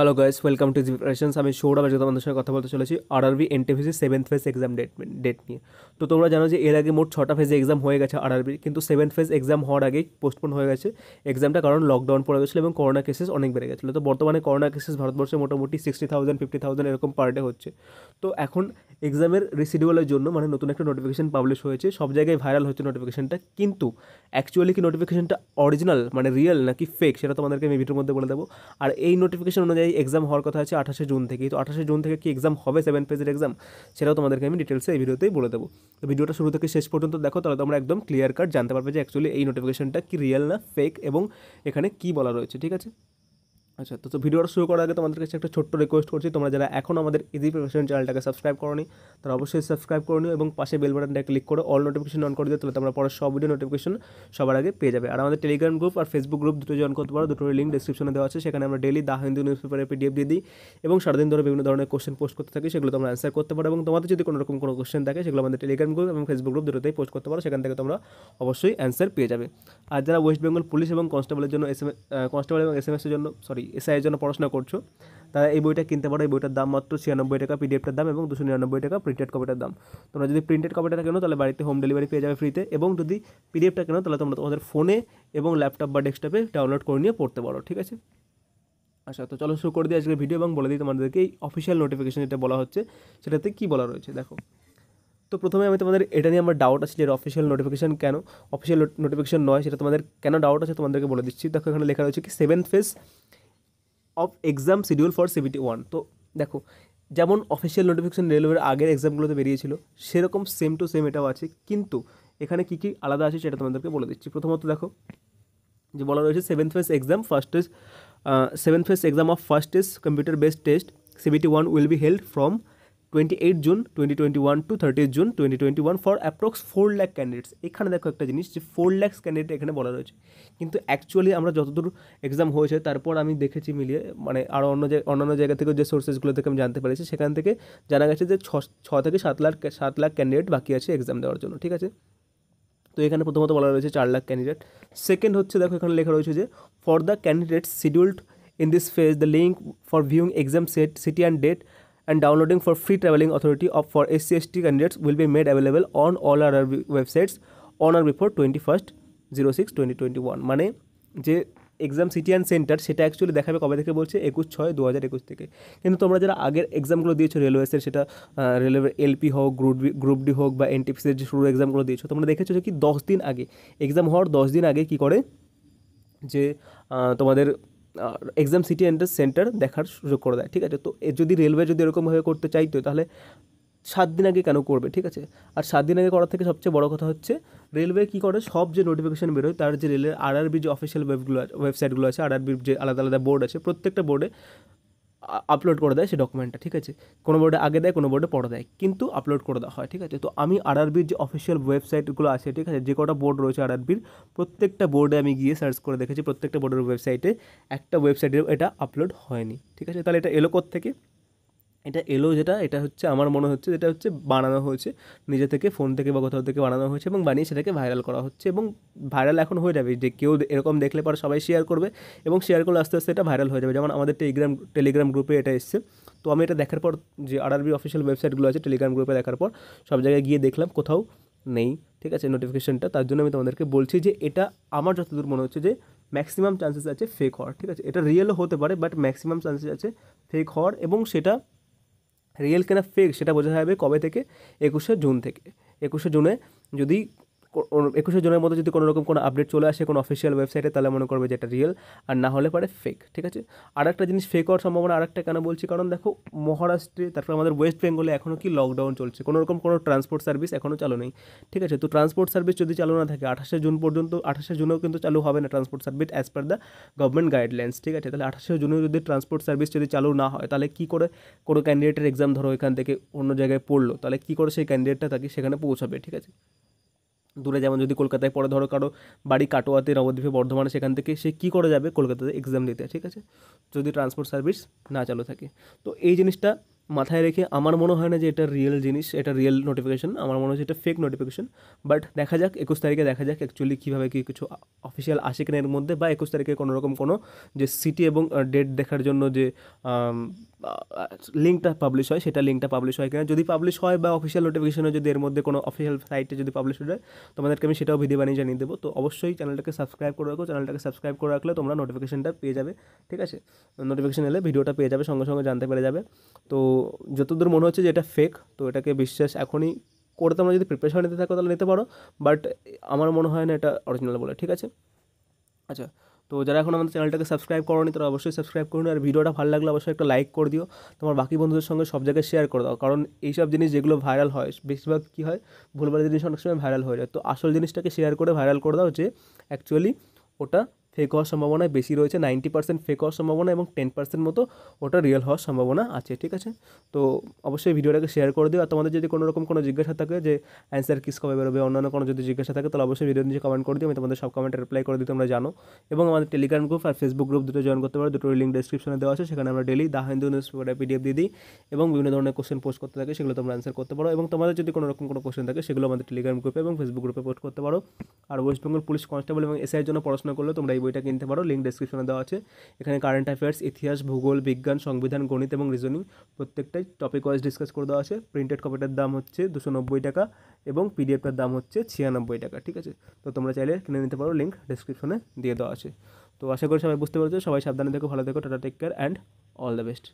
hello guys welcome to preparations আমি সৌরভ আজকে তোমাদের সঙ্গে কথা বলতে চলেছি আর RRB NTPC seventh phase exam date date নিয়ে তো তোমরা জানো যে এর আগে মোট ছটা ফেজে এক্সাম হয়ে গেছে আর আরবির কিন্তু সেভেন্থ ফেজ এক্সাম হওয়ার আগেই পোস্টপোন হয়ে গেছে এক্সামটা কারণ লকডাউন পড়ে গেছিলো এবং করোনা কেসেস অনেক বেড়ে গেছিলো তো বর্তমানে করোনা কেসেস ভারতবর্ষে মোটামুটি সিক্সটি থাউজেন্ড ফিফটি থাউজেন্ড এরকম পার ডে হচ্ছে তো এখন এক্সামের রিসিডিউলের জন্য মানে নতুন একটা নোটিফিকেশন পাবলিশ হয়েছে সব জায়গায় ভাইরাল হচ্ছে নোটিফিকেশনটা কিন্তু অ্যাকচুয়ালি কি নোটিফিকেশনটা অরিজিনাল মানে রিয়েল নাকি ফেক সেটা তোমাদেরকে আমি ভিডিওর মধ্যে বলে দেবো আর এই নোটিফিকেশন অনুযায়ী এই এক্সাম হওয়ার কথা আছে আঠাশে জুন থেকে তো আঠাশে জুন থেকে কি এক্সাম হবে সেভেন পেজের এক্সাম সেটাও তোমাদেরকে আমি ডিটেলসে এই ভিডিওতেই বলে দেবো তো ভিডিওটা শুরু থেকে শেষ পর্যন্ত দেখো তাহলে তোমরা একদম ক্লিয়ার কাট জানতে পারবে যে অ্যাকচুয়ালি এই নোটিফিকেশনটা কি রিয়েল না ফেক এবং এখানে কি বলা রয়েছে ঠিক আছে আচ্ছা তো ভিডিওটা শুরু করার আগে তোমাদের কাছে একটা ছোট্ট রিকোয়েস্ট করছি তোমরা যারা এখন আমাদের ইজি প্রফেশন চ্যানেলটাকে সাবস্ক্রাইব করনি তারা অবশ্যই সাবস্ক্রাইব করে নিও এবং পাশে বেল বাটনটা ক্লিক করে অল নোটিফিকেশন অন করে দিও তাহলে তোমরা পরে সব ভিডিও নোটিফিকেশন সবার আগে পেয়ে যাবে আর আমাদের টেলিগ্রাম গ্রুপ আর ফেসবুক গ্রুপ দুটো জয়েন করতে পারো দুটোর লিঙ্ক ডিসক্রিপশনে দেওয়া আছে সেখানে আমরা ডেলি দা হিন্দু নিউজ পেপারে পিডিএফ দিয়ে দিই এবং সারাদিন ধরে বিভিন্ন ধরনের কোশ্চেন পোস্ট করতে থাকি সেগুলো তোমরা অ্যান্সার করতে পারো এবং তোমাদের যদি কোনো রকম কোনো কোশ্চেন থাকে সেগুলো আমাদের টেলিগ্রাম গ্রুপ এবং ফেসবুক গ্রুপ দুটোতেই পোস্ট করতে পারো সেখান থেকে তোমরা অবশ্যই অ্যান্সার পেয়ে যাবে আর যারা ওয়েস্ট বেঙ্গল পুলিশ এবং কনস্টেবলের জন্য এস এম কনস্টেবল এবং এস এম এসের জন্য সরি এসআইয়ের জন্য পড়াশোনা করছো তারা এই বইটা কিনতে পারো এই বইটার দাম মাত্র ছিয়ানব্বই টাকা পিডিএফটার দাম এবং দুশো নিরানব্বই টাকা প্রিন্টেড কপিটার দাম তোমরা যদি প্রিন্টেড কপিটা কেনো তাহলে বাড়িতে হোম ডেলিভারি পেয়ে যাবে ফ্রিতে এবং যদি পিডিএফটা কেনো তাহলে তোমরা তোমাদের ফোনে এবং ল্যাপটপ বা ডেস্কটপে ডাউনলোড করে নিয়ে পড়তে পারো ঠিক আছে আচ্ছা তো চলো শুরু করে দিই আজকের ভিডিও এবং বলে দিই তোমাদেরকে এই অফিসিয়াল নোটিফিকেশন যেটা বলা হচ্ছে সেটাতে কী বলা রয়েছে দেখো তো প্রথমে আমি তোমাদের এটা নিয়ে আমার ডাউট আছে যে অফিসিয়াল নোটিফিকেশান কেন অফিসিয়াল নোটিফিকেশান নয় সেটা তোমাদের কেন ডাউট আছে তোমাদেরকে বলে দিচ্ছি দেখো এখানে লেখা রয়েছে কি seven phase of exam schedule for CBT one তো দেখো যেমন অফিসিয়াল নোটিফিকেশান রেলওয়ের আগের এক্সামগুলোতে বেরিয়েছিল সেরকম সেম টু সেম এটাও আছে কিন্তু এখানে কী কী আলাদা আছে সেটা তোমাদেরকে বলে দিচ্ছি প্রথমত দেখো যে বলা রয়েছে seventh phase exam first test seventh phase exam of first test computer based test CBT one will be held from twenty eight June twenty twenty one to thirty June twenty one for approx four lakh candidates এখানে দেখো একটা জিনিস যে four lakhs candidate এখানে বলা রয়েছে কিন্তু actually আমরা যতদূর এক্সাম হয়েছে তারপর আমি দেখেছি মিলিয়ে মানে আরও অন্য অন্যান্য জায়গা থেকে যে সোর্সেসগুলো থেকে আমি জানতে পেরেছি সেখান থেকে জানা গেছে যে ছ ছ থেকে সাত লাখ সাত লাখ ক্যান্ডিডেট বাকি আছে এক্সাম দেওয়ার জন্য ঠিক আছে তো এখানে প্রথমত বলা রয়েছে চার লাখ ক্যান্ডিডেট সেকেন্ড হচ্ছে দেখো এখানে লেখা রয়েছে যে for the candidate scheduled in this phase the link for viewing exam set city and date and downloading for free traveling authority of for SCST candidates will be made available on all our websites on or before 21st 06 2021 মানে যে exam city and centre সেটা actually দেখাবে কবে থেকে বলছে একুশ ছয় দু হাজার একুশ থেকে কিন্তু তোমরা যারা আগের এক্সামগুলো দিয়েছো রেলওয়েসের সেটা রেলওয়ে এলপি হোক গ্রুপ গ্রুপ ডি হোক বা এনটিপিসির যে শুরু এক্সামগুলো দিয়েছো তোমরা দেখেছো যে কি দশ দিন আগে এক্সাম হওয়ার দশ দিন আগে কি করে যে তোমাদের এক্সাম সিটি এন্ট্রেন্স সেন্টার দেখার সুযোগ করে দেয় ঠিক আছে তো যদি রেলওয়ে যদি এরকমভাবে করতে চাইতো তাহলে সাত দিন আগে কেন করবে ঠিক আছে আর সাত দিন আগে করার থেকে সবচেয়ে বড় কথা হচ্ছে রেলওয়ে কী করে সব যে নোটিফিকেশান বেরোয় তার যে রেলের আর আরআরবি যে অফিসিয়াল ওয়েবগুলো আছে ওয়েবসাইটগুলো আছে আরআরবির যে আলাদা আলাদা বোর্ড আছে প্রত্যেকটা বোর্ডে আপলোড করে দেয় সেই ডকুমেন্টটা ঠিক আছে কোনো বোর্ডে আগে দেয় কোনো বোর্ডে পরে দেয় কিন্তু আপলোড করে দেওয়া হয় ঠিক আছে তো আমি আরআরবির যে অফিসিয়াল ওয়েবসাইটগুলো আছে ঠিক আছে যে কটা বোর্ড রয়েছে আরআরবির প্রত্যেকটা বোর্ডে আমি গিয়ে সার্চ করে দেখেছি প্রত্যেকটা বোর্ডের ওয়েবসাইটে একটা ওয়েবসাইটে এটা আপলোড হয়নি ঠিক আছে তাহলে এটা এলো থেকে এটা এলো যেটা এটা হচ্ছে আমার মনে হচ্ছে যেটা হচ্ছে বানানো হয়েছে নিজে থেকে ফোন থেকে বা কোথাও থেকে বানানো হয়েছে এবং বানিয়ে সেটাকে ভাইরাল করা হচ্ছে এবং ভাইরাল এখন হয়ে যাবে যে কেউ এরকম দেখলে পরে সবাই শেয়ার করবে এবং শেয়ার করলে আস্তে আস্তে এটা ভাইরাল হয়ে যাবে যেমন আমাদের টেলিগ্রাম টেলিগ্রাম গ্রুপে এটা এসছে তো আমি এটা দেখার পর যে আরআরবি অফিসিয়াল ওয়েবসাইটগুলো আছে টেলিগ্রাম গ্রুপে দেখার পর সব জায়গায় গিয়ে দেখলাম কোথাও নেই ঠিক আছে নোটিফিকেশনটা তার জন্য আমি তোমাদেরকে বলছি যে এটা আমার যতদূর মনে হচ্ছে যে ম্যাক্সিমাম চান্সেস আছে ফেক হওয়ার ঠিক আছে এটা রিয়েলও হতে পারে বাট ম্যাক্সিমাম চান্সেস আছে ফেক হওয়ার এবং সেটা রিয়েল কেনা ফেক সেটা বোঝা যাবে কবে থেকে একুশে জুন থেকে একুশে জুনে যদি একুশে জনের মধ্যে যদি কোনো রকম কোনো আপডেট চলে আসে কোনো অফিসিয়াল ওয়েবসাইটে তাহলে মনে করবে যে এটা রিয়েল আর না হলে পারে ফেক ঠিক আছে আর একটা জিনিস ফেক হওয়ার সম্ভাবনা আর একটা কেন বলছি কারণ দেখো মহারাষ্ট্রে তারপর আমাদের ওয়েস্ট বেঙ্গলে এখনও কি লকডাউন চলছে কোনো রকম কোনো ট্রান্সপোর্ট সার্ভিস এখনও চালু নেই ঠিক আছে তো ট্রান্সপোর্ট সার্ভিস যদি চালু না থাকে আঠাশে জুন পর্যন্ত আঠাশে জুনেও কিন্তু চালু হবে না transport service as per the government guidelines ঠিক আছে তাহলে আঠাশে জুনেও যদি ট্রান্সপোর্ট সার্ভিস যদি চালু না হয় তাহলে কী করে কোনো ক্যান্ডিডেটের এক্সাম ধরো এখান থেকে অন্য জায়গায় পড়লো তাহলে কী করে সেই ক্যান্ডিডেটটা থাকে সেখানে পৌঁছাবে ঠিক আছে দূরে যেমন যদি কলকাতায় পড়ে ধরো কারো বাড়ি কাটোয়াতে নবদ্বীপে বর্ধমানে সেখান থেকে সে কী করে যাবে কলকাতাতে এক্সাম দিতে ঠিক আছে যদি ট্রান্সপোর্ট সার্ভিস না চালু থাকে তো এই জিনিসটা মাথায় রেখে আমার মনে হয় না যে এটা রিয়েল জিনিস এটা রিয়েল নোটিফিকেশন আমার মনে হয় এটা ফেক নোটিফিকেশন বাট দেখা যাক একুশ তারিখে দেখা যাক অ্যাকচুয়ালি কীভাবে কী কিছু অফিসিয়াল আসে কিনা এর মধ্যে বা একুশ তারিখে কোনো রকম কোনো যে সিটি এবং ডেট দেখার জন্য যে লিঙ্কটা পাবলিশ হয় সেটা লিঙ্কটা পাবলিশ হয় কিনা যদি পাবলিশ হয় বা অফিসিয়াল নোটিফিকেশনে যদি এর মধ্যে কোনো অফিসিয়াল সাইটে যদি পাবলিশ হয় তোমাদেরকে আমি সেটাও ভিডিও বানিয়ে জানিয়ে দেবো তো অবশ্যই চ্যানেলটাকে সাবস্ক্রাইব করে রাখো চ্যানেলটাকে সাবস্ক্রাইব করে রাখলে তোমরা নোটিফিকেশনটা পেয়ে যাবে ঠিক আছে নোটিফিকেশন এলে ভিডিওটা পেয়ে যাবে সঙ্গে সঙ্গে জানতে পেরে যাবে তো যতদূর মনে হচ্ছে যে এটা ফেক তো এটাকে বিশ্বাস এখনই করে তোমরা যদি প্রিপারেশন নিতে থাকো তাহলে নিতে পারো বাট আমার মনে হয় না এটা অরিজিনাল বলে ঠিক আছে আচ্ছা তো যারা এখন আমাদের চ্যানেলটাকে সাবস্ক্রাইব নি তারা অবশ্যই সাবস্ক্রাইব করুন আর ভিডিওটা ভালো লাগলে অবশ্যই একটা লাইক করে দিও তোমার বাকি বন্ধুদের সঙ্গে সব জায়গায় শেয়ার করে দাও কারণ এইসব জিনিস যেগুলো ভাইরাল হয় বেশিরভাগ কী হয় ভুলভাল জিনিস অনেক সময় ভাইরাল হয়ে যায় তো আসল জিনিসটাকে শেয়ার করে ভাইরাল করে দাও যে অ্যাকচুয়ালি ওটা ফেক হওয়ার সম্ভাবনা বেশি রয়েছে নাইনটি পার্সেন্ট ফেক হওয়ার সম্ভাবনা এবং টেন পার্সেন্ট মতো ওটা রিয়েল হওয়ার সম্ভাবনা আছে ঠিক আছে তো অবশ্যই ভিডিওটাকে শেয়ার করে দিও আর তোমাদের যদি কোনো রকম কোনো জিজ্ঞাসা থাকে যে অ্যান্সার কিস কবে বেরোবে অন্যান্য কোনো যদি জিজ্ঞাসা থাকে তাহলে অবশ্যই ভিডিও নিজে কমেন্ট করে দিও আমি তোমাদের সব কমেন্টে রিপ্লাই করে দিই তোমরা জানো এবং আমাদের টেলিগ্রাম গ্রুপ আর ফেসবুক গ্রুপ দুটো জয়েন করতে পারো দুটো লিঙ্ক ডিসক্রিপশনে দেওয়া আছে সেখানে আমরা ডেলি দা হিন্দু নিউজ পেপারে পিডিএফ দিয়ে দিই এবং বিভিন্ন ধরনের কোশ্চেন পোস্ট করতে থাকে সেগুলো তোমরা অ্যান্সার করতে পারো এবং তোমাদের যদি কোনো রকম কোনো কোশ্চেন থাকে সেগুলো আমাদের টেলিগ্রাম গ্রুপে এবং ফেসবুক গ্রুপে পোস্ট করতে পারো আর ওয়েস্ট বেঙ্গল পুলিশ কনস্টেবল এবং এসআইয়ের জন্য পড়াশোনা করলে তোমরা এই বইটা কিনতে পারো লিঙ্ক ডিসক্রিপশনে দেওয়া আছে এখানে কারেন্ট অ্যাফেয়ার্স ইতিহাস ভূগোল বিজ্ঞান সংবিধান গণিত এবং রিজনিং প্রত্যেকটাই টপিক ওয়াইজ ডিসকাস করে দেওয়া আছে প্রিন্টেড কপিটার দাম হচ্ছে দুশো নব্বই টাকা এবং পিডিএফটার দাম হচ্ছে ছিয়ানব্বই টাকা ঠিক আছে তো তোমরা চাইলে কিনে নিতে পারো লিঙ্ক ডিসক্রিপশনে দিয়ে দেওয়া আছে তো আশা করি সবাই বুঝতে পারছো সবাই সাবধানে দেখো ভালো দেখো tata take care and all the best